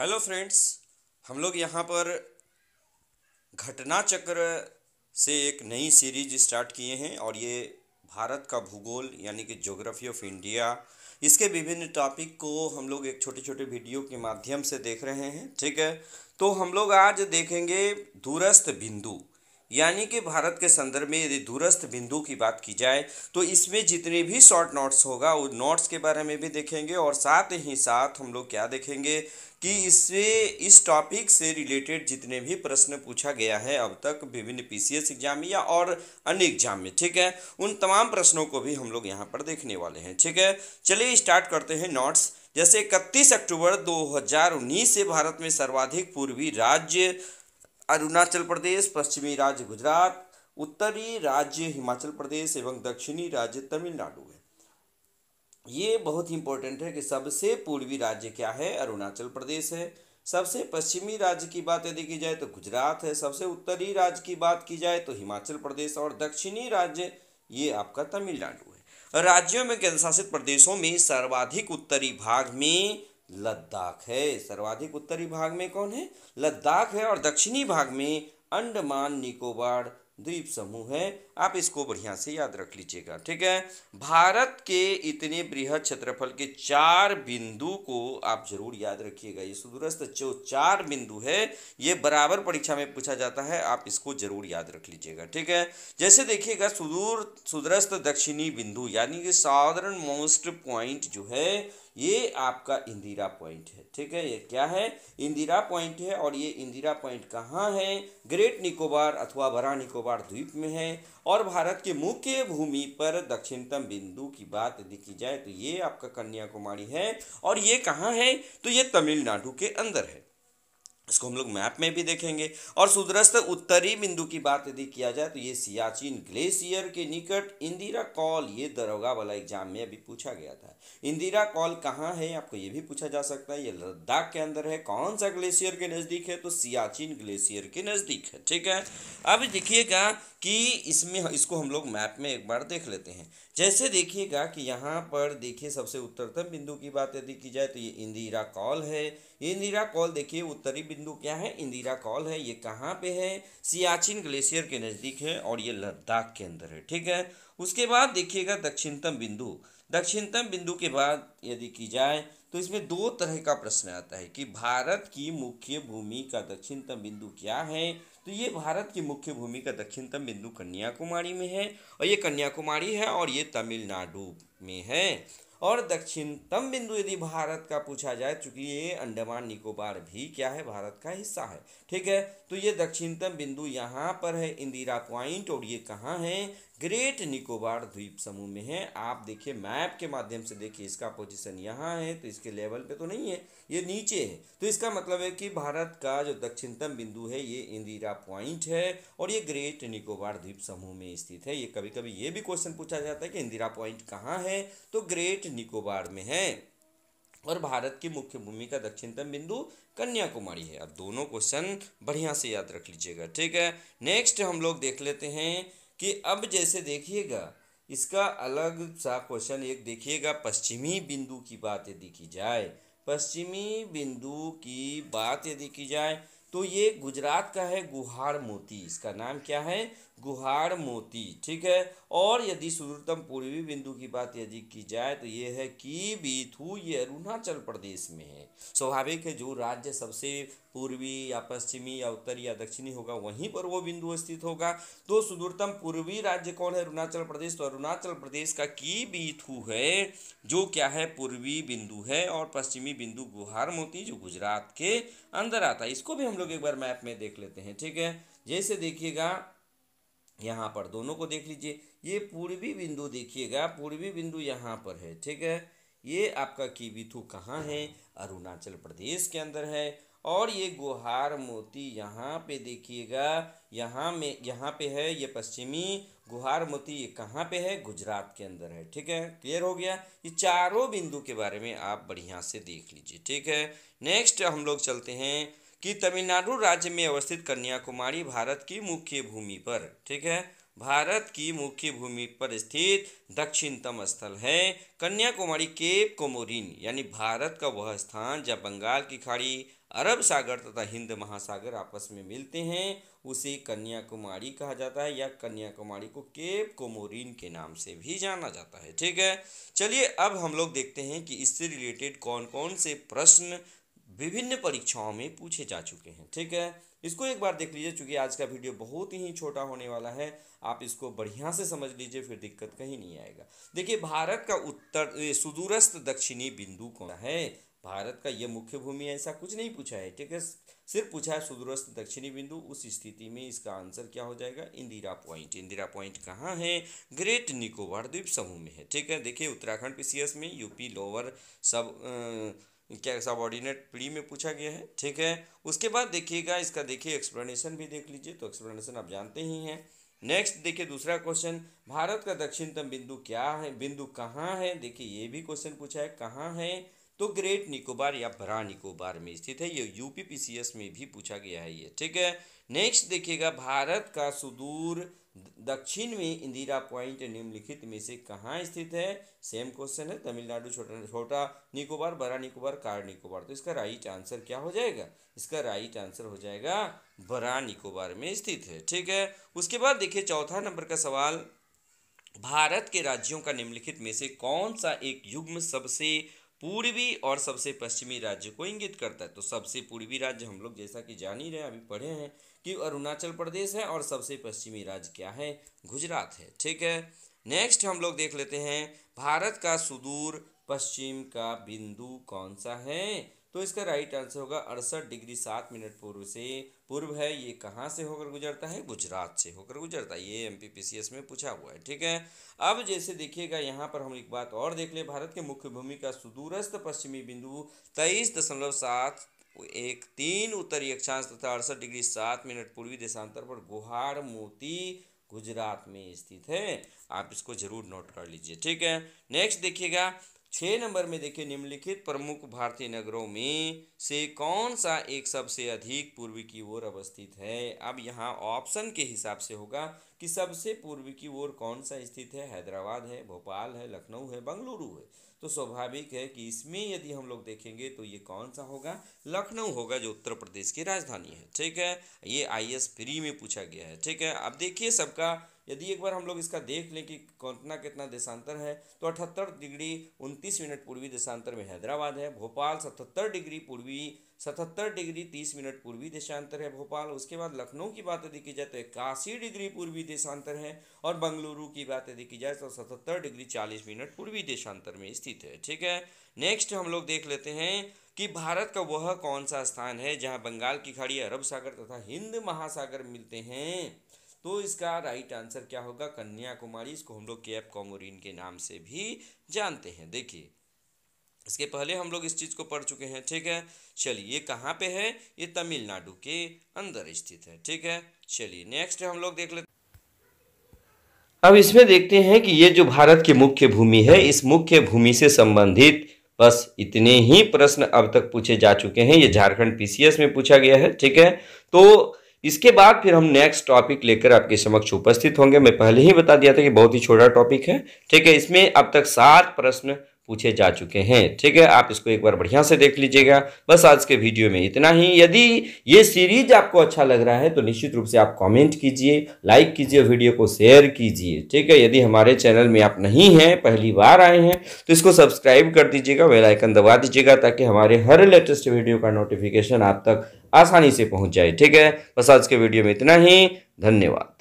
hello friends हम लोग यहाँ पर घटना चक्र से एक नई सीरीज स्टार्ट किए हैं और ये भारत का भूगोल यानी कि ज्योग्राफी ऑफ इंडिया इसके विभिन्न टॉपिक को हम लोग एक छोटे छोटे वीडियो के माध्यम से देख रहे हैं ठीक है तो हम लोग आज देखेंगे दूरस्थ बिंदु यानी कि भारत के संदर्भ में यदि दूरस्थ बिंदु की बात की जाए तो इसमें जितने भी शॉर्ट नोट्स होगा वो नोट्स के बारे में भी देखेंगे और साथ ही साथ हम लोग क्या देखेंगे कि इससे इस टॉपिक से रिलेटेड जितने भी प्रश्न पूछा गया है अब तक विभिन्न पीसीएस एग्जाम या और अन्य एग्जाम में ठीक है उन तमाम प्रश्नों को भी हम लोग यहाँ पर देखने वाले हैं ठीक है चलिए स्टार्ट करते हैं नोट्स जैसे इकतीस अक्टूबर 2019 से भारत में सर्वाधिक पूर्वी राज्य अरुणाचल प्रदेश पश्चिमी राज्य गुजरात उत्तरी राज्य हिमाचल प्रदेश एवं दक्षिणी राज्य तमिलनाडु है ये बहुत ही इंपॉर्टेंट है कि सबसे पूर्वी राज्य क्या है अरुणाचल प्रदेश है सबसे पश्चिमी राज्य की बात यदि की जाए तो गुजरात है सबसे उत्तरी राज्य की बात की जाए तो हिमाचल प्रदेश और दक्षिणी राज्य ये आपका तमिलनाडु है राज्यों में केंद्र शासित प्रदेशों में सर्वाधिक उत्तरी भाग में लद्दाख है सर्वाधिक उत्तरी भाग में कौन है लद्दाख है और दक्षिणी भाग में अंडमान निकोबार द्वीप समूह है आप इसको बढ़िया से याद रख लीजिएगा ठीक है भारत के इतने बृहद क्षेत्रफल के चार बिंदु को आप जरूर याद रखिएगा ये सुदूरस्त जो चार बिंदु है ये बराबर परीक्षा में पूछा जाता है आप इसको जरूर याद रख लीजिएगा ठीक है जैसे देखिएगा सुदूर सुदूरस्त दक्षिणी बिंदु यानी कि साधारण मोस्ट पॉइंट जो है ये आपका इंदिरा पॉइंट है ठीक है ये क्या है इंदिरा पॉइंट है और ये इंदिरा पॉइंट कहाँ है ग्रेट निकोबार अथवा बरा निकोबार द्वीप में है और भारत के मुख्य भूमि पर दक्षिणतम बिंदु की बात देखी जाए तो ये आपका कन्याकुमारी है और ये कहाँ है तो ये तमिलनाडु के अंदर है इसको हम लोग मैप में भी देखेंगे और सुदृस्त उत्तरी बिंदु की बात यदि किया जाए तो ये सियाचिन ग्लेशियर के निकट इंदिरा कॉल ये दरोगा वाला एग्जाम में अभी पूछा गया था इंदिरा कॉल कहाँ है आपको ये भी पूछा जा सकता है ये लद्दाख के अंदर है कौन सा ग्लेशियर के नज़दीक है तो सियाचिन ग्लेशियर के नज़दीक है ठीक है अब देखिएगा कि इसमें इसको हम लोग मैप में एक बार देख लेते हैं जैसे देखिएगा कि यहाँ पर देखिए सबसे उत्तरतम बिंदु की बात यदि की जाए तो ये इंदिरा कॉल है ये इंदिरा कॉल देखिए उत्तरी बिंदु क्या है इंदिरा कॉल है ये कहाँ पे है सियाचिन ग्लेशियर के नज़दीक है और ये लद्दाख के अंदर है ठीक है उसके बाद देखिएगा दक्षिणतम बिंदु दक्षिणतम बिंदु के बाद यदि की जाए तो इसमें दो तरह का प्रश्न आता है कि भारत की मुख्य भूमि का दक्षिणतम बिंदु क्या है तो ये भारत की मुख्य भूमि का दक्षिणतम बिंदु कन्याकुमारी में है और ये कन्याकुमारी है और ये तमिलनाडु में है और दक्षिणतम बिंदु यदि भारत का पूछा जाए तो चूंकि ये अंडमान निकोबार भी क्या है भारत का हिस्सा है ठीक है तो ये दक्षिणतम बिंदु यहाँ पर है इंदिरा पॉइंट और ये कहाँ है ग्रेट निकोबार द्वीप समूह में है आप देखिए मैप के माध्यम से देखिए इसका पोजीशन यहाँ है तो इसके लेवल पे तो नहीं है ये नीचे है तो इसका मतलब है कि भारत का जो दक्षिणतम बिंदु है ये इंदिरा पॉइंट है और ये ग्रेट निकोबार द्वीप समूह में स्थित है ये कभी कभी ये भी क्वेश्चन पूछा जाता है कि इंदिरा पॉइंट कहाँ है है तो ग्रेट निकोबार में है और भारत की मुख्य भूमि का दक्षिणतम बिंदु कन्याकुमारी है अब दोनों क्वेश्चन बढ़िया से याद रख लीजिएगा ठीक है नेक्स्ट हम लोग देख लेते हैं कि अब जैसे देखिएगा इसका अलग सा क्वेश्चन एक देखिएगा पश्चिमी बिंदु की बात यदि की जाए पश्चिमी बिंदु की बात यदि की जाए तो ये गुजरात का है गुहार मोती इसका नाम क्या है गुहार मोती ठीक है और यदि सूर्यतम पूर्वी बिंदु की बात यदि की जाए तो ये है की बीथू ये अरुणाचल प्रदेश में है स्वाभाविक है जो राज्य सबसे पूर्वी या पश्चिमी या उत्तर या दक्षिणी होगा वहीं पर वो बिंदु स्थित होगा तो सुदूरतम पूर्वी राज्य कौन है अरुणाचल प्रदेश तो अरुणाचल प्रदेश का की बीथू है जो क्या है पूर्वी बिंदु है और पश्चिमी बिंदु गुहार मोती जो गुजरात के अंदर आता है इसको भी हम लोग एक बार मैप में देख लेते हैं ठीक है जैसे देखिएगा यहाँ पर दोनों को देख लीजिए ये पूर्वी बिंदु देखिएगा पूर्वी बिंदु यहाँ पर है ठीक है ये आपका कीबिथू कहाँ है अरुणाचल प्रदेश के अंदर है और ये गुहार मोती यहाँ पे देखिएगा यहाँ में यहाँ पे है ये पश्चिमी गुहार मोती ये कहाँ पे है गुजरात के अंदर है ठीक है क्लियर हो गया ये चारों बिंदु के बारे में आप बढ़िया से देख लीजिए ठीक है नेक्स्ट हम लोग चलते हैं कि तमिलनाडु राज्य में अवस्थित कन्याकुमारी भारत की मुख्य भूमि पर ठीक है भारत की मुख्य भूमि पर स्थित दक्षिणतम स्थल है कन्याकुमारी केप कोमोरिन यानी भारत का वह स्थान जब बंगाल की खाड़ी अरब सागर तथा हिंद महासागर आपस में मिलते हैं उसे कन्याकुमारी कहा जाता है या कन्याकुमारी को केप कोमोरिन के नाम से भी जाना जाता है ठीक है चलिए अब हम लोग देखते हैं कि इससे रिलेटेड कौन कौन से प्रश्न विभिन्न परीक्षाओं में पूछे जा चुके हैं ठीक है इसको एक बार देख लीजिए चूंकि आज का वीडियो बहुत ही छोटा होने वाला है आप इसको बढ़िया से समझ लीजिए फिर दिक्कत कहीं नहीं आएगा देखिए भारत का उत्तर सुदूरस्त दक्षिणी बिंदु कौन है भारत का यह मुख्य भूमि ऐसा कुछ नहीं पूछा है ठीक है सिर्फ पूछा है सुदूरस्त दक्षिणी बिंदु उस स्थिति में इसका आंसर क्या हो जाएगा इंदिरा पॉइंट इंदिरा पॉइंट कहाँ है ग्रेट निकोबार द्वीप समूह में है ठीक है देखिए उत्तराखंड पीसीएस में यूपी लोअर सब आ, क्या सबॉर्डिनेट प्री में पूछा गया है ठीक है उसके बाद देखिएगा इसका देखिए एक्सप्लेनेशन भी देख लीजिए तो एक्सप्लेनेशन आप जानते ही हैं नेक्स्ट देखिए दूसरा क्वेश्चन भारत का दक्षिणतम बिंदु क्या है बिंदु कहाँ है देखिए ये भी क्वेश्चन पूछा है कहाँ है तो ग्रेट निकोबार या भरा निकोबार में स्थित है ये यूपीपीसीएस में भी पूछा गया है ये ठीक है नेक्स्ट देखिएगा भारत का सुदूर दक्षिण में इंदिरा पॉइंट निम्नलिखित में से कहाँ स्थित है सेम क्वेश्चन है तमिलनाडु छोटा छोटा निकोबार बड़ा निकोबार कार निकोबार तो इसका राइट आंसर क्या हो जाएगा इसका राइट आंसर हो जाएगा बड़ा निकोबार में स्थित है ठीक है उसके बाद देखिए चौथा नंबर का सवाल भारत के राज्यों का निम्नलिखित में से कौन सा एक युग्म सबसे पूर्वी और सबसे पश्चिमी राज्य को इंगित करता है तो सबसे पूर्वी राज्य हम लोग जैसा कि जान ही रहे अभी पढ़े हैं कि अरुणाचल प्रदेश है और सबसे पश्चिमी राज्य क्या है गुजरात है ठीक है नेक्स्ट हम लोग देख लेते हैं भारत का सुदूर पश्चिम का बिंदु कौन सा है तो इसका राइट आंसर होगा अड़सठ डिग्री सात मिनट पूर्व से पूर्व है ये कहाँ से होकर गुजरता है गुजरात से होकर गुजरता है ये एम पी में पूछा हुआ है ठीक है अब जैसे देखिएगा यहाँ पर हम एक बात और देख ले भारत के मुख्य भूमि का सुदूरस्थ पश्चिमी बिंदु तेईस दशमलव सात एक तीन उत्तरी अक्षांश तथा अड़सठ डिग्री सात मिनट पूर्वी देशांतर पर गुहार मोती गुजरात में स्थित है आप इसको जरूर नोट कर लीजिए ठीक है नेक्स्ट देखिएगा छः नंबर में देखिए निम्नलिखित प्रमुख भारतीय नगरों में से कौन सा एक सबसे अधिक पूर्व की ओर अवस्थित है अब यहाँ ऑप्शन के हिसाब से होगा कि सबसे पूर्व की ओर कौन सा स्थित है हैदराबाद है भोपाल है लखनऊ है बंगलुरु है तो स्वाभाविक है कि इसमें यदि हम लोग देखेंगे तो ये कौन सा होगा लखनऊ होगा जो उत्तर प्रदेश की राजधानी है ठीक है ये आई एस फ्री में पूछा गया है ठीक है अब देखिए सबका यदि एक बार हम लोग इसका देख लें कि कितना कितना देशांतर है तो अठहत्तर डिग्री उनतीस मिनट पूर्वी देशांतर में हैदराबाद है भोपाल सतहत्तर डिग्री पूर्वी सतहत्तर डिग्री तीस मिनट पूर्वी देशांतर है भोपाल उसके बाद लखनऊ की बात यदि की जाए तो इक्यासी डिग्री पूर्वी देशांतर है और बंगलुरु की बात यदि की जाए तो सतहत्तर डिग्री चालीस मिनट पूर्वी देशांतर में स्थित है ठीक है नेक्स्ट हम लोग देख लेते हैं कि भारत का वह कौन सा स्थान है जहाँ बंगाल की खाड़ी अरब सागर तथा हिंद महासागर मिलते हैं तो इसका राइट आंसर क्या होगा कन्याकुमारी इसको हम लोग केप कॉमोरिन के नाम से भी जानते हैं देखिए इसके पहले हम लोग इस चीज़ को पढ़ चुके हैं ठीक है चलिए ये कहाँ पे है ये तमिलनाडु के अंदर स्थित है ठीक है चलिए नेक्स्ट हम लोग देख लेते अब इसमें देखते हैं कि ये जो भारत की मुख्य भूमि है इस मुख्य भूमि से संबंधित बस इतने ही प्रश्न अब तक पूछे जा चुके हैं ये झारखंड पीसीएस में पूछा गया है ठीक है तो इसके बाद फिर हम नेक्स्ट टॉपिक लेकर आपके समक्ष उपस्थित होंगे मैं पहले ही बता दिया था कि बहुत ही छोटा टॉपिक है ठीक है इसमें अब तक सात प्रश्न पूछे जा चुके हैं ठीक है आप इसको एक बार बढ़िया से देख लीजिएगा बस आज के वीडियो में इतना ही यदि ये सीरीज आपको अच्छा लग रहा है तो निश्चित रूप से आप कमेंट कीजिए लाइक कीजिए वीडियो को शेयर कीजिए ठीक है यदि हमारे चैनल में आप नहीं हैं पहली बार आए हैं तो इसको सब्सक्राइब कर दीजिएगा वेलाइकन दबा दीजिएगा ताकि हमारे हर लेटेस्ट वीडियो का नोटिफिकेशन आप तक आसानी से पहुँच जाए ठीक है बस आज के वीडियो में इतना ही धन्यवाद